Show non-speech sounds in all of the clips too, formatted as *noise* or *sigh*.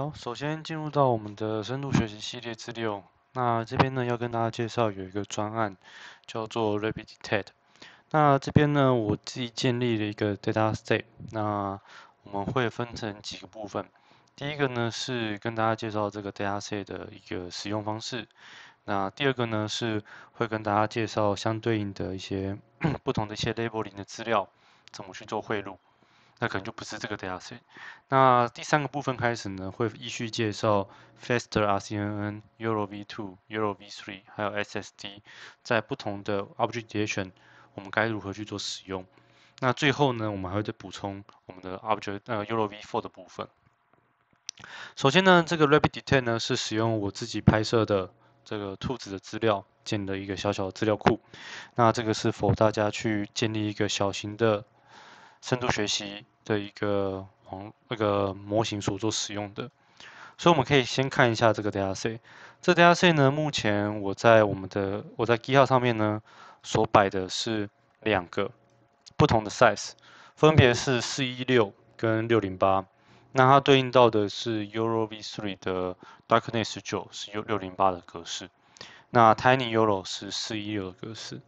好，首先进入到我们的深度学习系列之六。那这边呢，要跟大家介绍有一个专案，叫做 Rapid Ted。那这边呢，我自己建立了一个 Data s t a t e 那我们会分成几个部分。第一个呢，是跟大家介绍这个 Data s a t 的一个使用方式。那第二个呢，是会跟大家介绍相对应的一些 *clears throat* 不同的一些 Label g 的资料怎么去做汇入。那可能就不是这个的啊。所那第三个部分开始呢，会依序介绍 Faster R C N N、Euro V Two、Euro V Three，还有 S S D，在不同的 object detection，我们该如何去做使用？那最后呢，我们还会再补充我们的 object，呃，Euro V Four 的部分。首先呢，这个 Rabbit Detail 呢，是使用我自己拍摄的这个兔子的资料建的一个小小的资料库。那这个是否大家去建立一个小型的？深度学习的一个网那个模型所做使用的，所以我们可以先看一下这个 DRC。这 DRC 呢，目前我在我们的我在 g e 上面呢，所摆的是两个不同的 size，分别是四一六跟六零八。那它对应到的是 Eurov3 的 Darkness 九是六六零八的格式，那 Tiny Euro 是四一六的格式。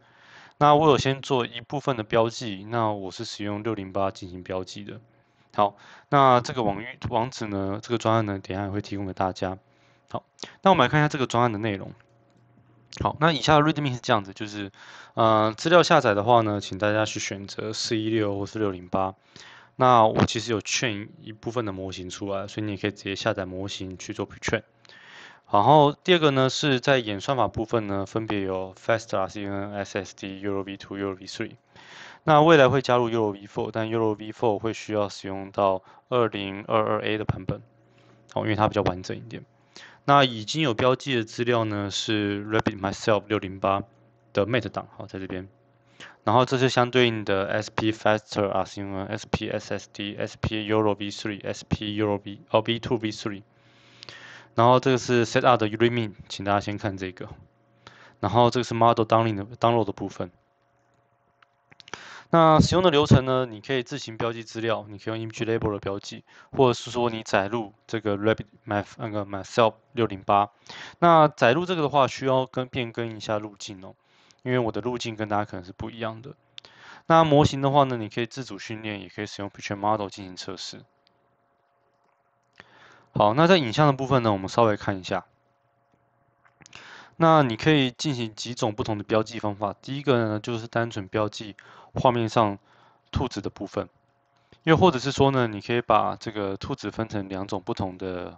那我有先做一部分的标记，那我是使用六零八进行标记的。好，那这个网域网址呢，这个专案呢，等下也会提供给大家。好，那我们来看一下这个专案的内容。好，那以下的 readme 是这样子，就是，呃，资料下载的话呢，请大家去选择四一六或是六零八。那我其实有 train 一部分的模型出来，所以你也可以直接下载模型去做 train。然后第二个呢，是在演算法部分呢，分别有 Faster R-CNN, SSD, EuroV2, EuroV3。那未来会加入 EuroV4，但 EuroV4 会需要使用到 2022A 的版本，好，因为它比较完整一点。那已经有标记的资料呢，是 Rabbit myself 608的 Mate 档，好，在这边。然后这些相对应的 SP Faster R-CNN, SP SSD, SP EuroV3, SP EuroV 或 V2 V3。然后这个是 set up 的 r e m a i n i 请大家先看这个。然后这个是 model download 的部分。那使用的流程呢？你可以自行标记资料，你可以用 image label 的标记，或者是说你载入这个 r a b i d m h 那个 myself 六零八。那载入这个的话，需要跟变更一下路径哦，因为我的路径跟大家可能是不一样的。那模型的话呢，你可以自主训练，也可以使用 picture model 进行测试。好，那在影像的部分呢，我们稍微看一下。那你可以进行几种不同的标记方法。第一个呢，就是单纯标记画面上兔子的部分；又或者是说呢，你可以把这个兔子分成两种不同的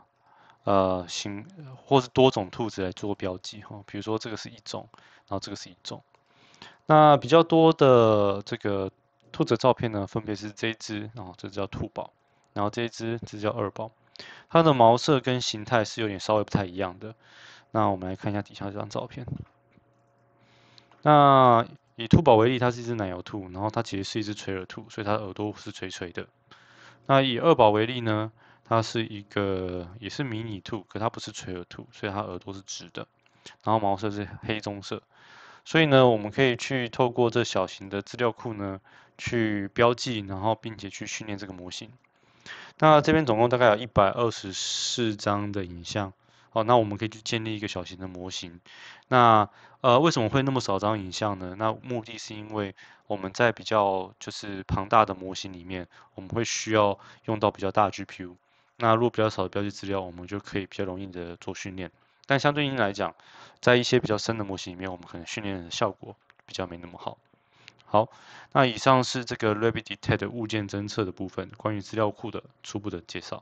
呃形，或是多种兔子来做标记哈。比如说这个是一种，然后这个是一种。那比较多的这个兔子照片呢，分别是这只啊，这只叫兔宝，然后这只这叫二宝。它的毛色跟形态是有点稍微不太一样的。那我们来看一下底下这张照片。那以兔宝为例，它是一只奶油兔，然后它其实是一只垂耳兔，所以它的耳朵是垂垂的。那以二宝为例呢，它是一个也是迷你兔，可它不是垂耳兔，所以它耳朵是直的，然后毛色是黑棕色。所以呢，我们可以去透过这小型的资料库呢，去标记，然后并且去训练这个模型。那这边总共大概有一百二十四张的影像，哦，那我们可以去建立一个小型的模型。那呃，为什么会那么少张影像呢？那目的是因为我们在比较就是庞大的模型里面，我们会需要用到比较大 GPU。那如果比较少的标记资料，我们就可以比较容易的做训练。但相对应来讲，在一些比较深的模型里面，我们可能训练的效果比较没那么好。好，那以上是这个 r a b b i t Det 的物件侦测的部分，关于资料库的初步的介绍。